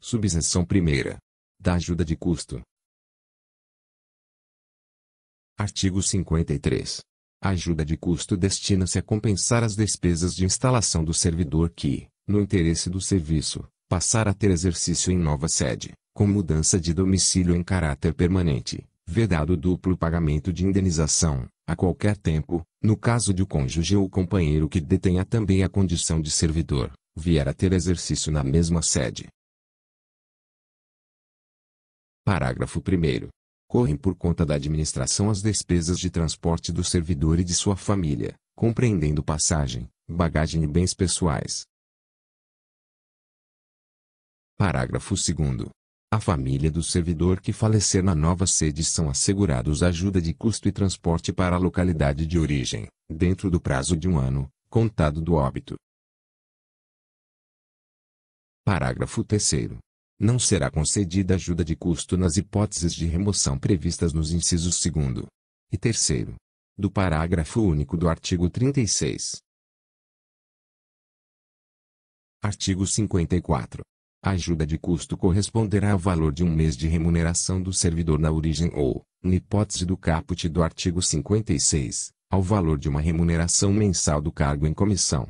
Subseção primeira. Da ajuda de custo. Artigo 53. A ajuda de custo destina-se a compensar as despesas de instalação do servidor que, no interesse do serviço, passar a ter exercício em nova sede, com mudança de domicílio em caráter permanente, vedado duplo pagamento de indenização, a qualquer tempo, no caso de o cônjuge ou companheiro que detenha também a condição de servidor, vier a ter exercício na mesma sede, Parágrafo 1 Correm por conta da administração as despesas de transporte do servidor e de sua família, compreendendo passagem, bagagem e bens pessoais. Parágrafo 2 A família do servidor que falecer na nova sede são assegurados ajuda de custo e transporte para a localidade de origem, dentro do prazo de um ano, contado do óbito. Parágrafo 3 não será concedida ajuda de custo nas hipóteses de remoção previstas nos incisos 2 e 3 do parágrafo único do artigo 36. Artigo 54. A ajuda de custo corresponderá ao valor de um mês de remuneração do servidor na origem ou, na hipótese do caput do artigo 56, ao valor de uma remuneração mensal do cargo em comissão.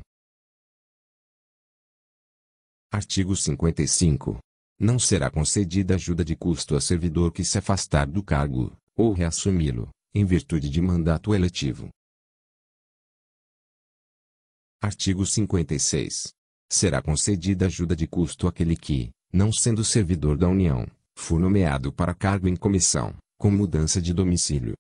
Artigo 55 não será concedida ajuda de custo a servidor que se afastar do cargo, ou reassumi-lo, em virtude de mandato eletivo. Artigo 56. Será concedida ajuda de custo àquele que, não sendo servidor da União, for nomeado para cargo em comissão, com mudança de domicílio.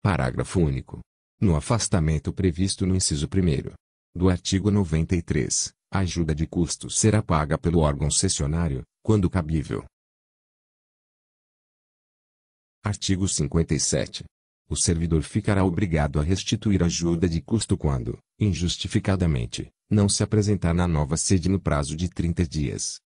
Parágrafo único. No afastamento previsto no inciso 1 do artigo 93, a ajuda de custo será paga pelo órgão cessionário, quando cabível. Artigo 57. O servidor ficará obrigado a restituir ajuda de custo quando, injustificadamente, não se apresentar na nova sede no prazo de 30 dias,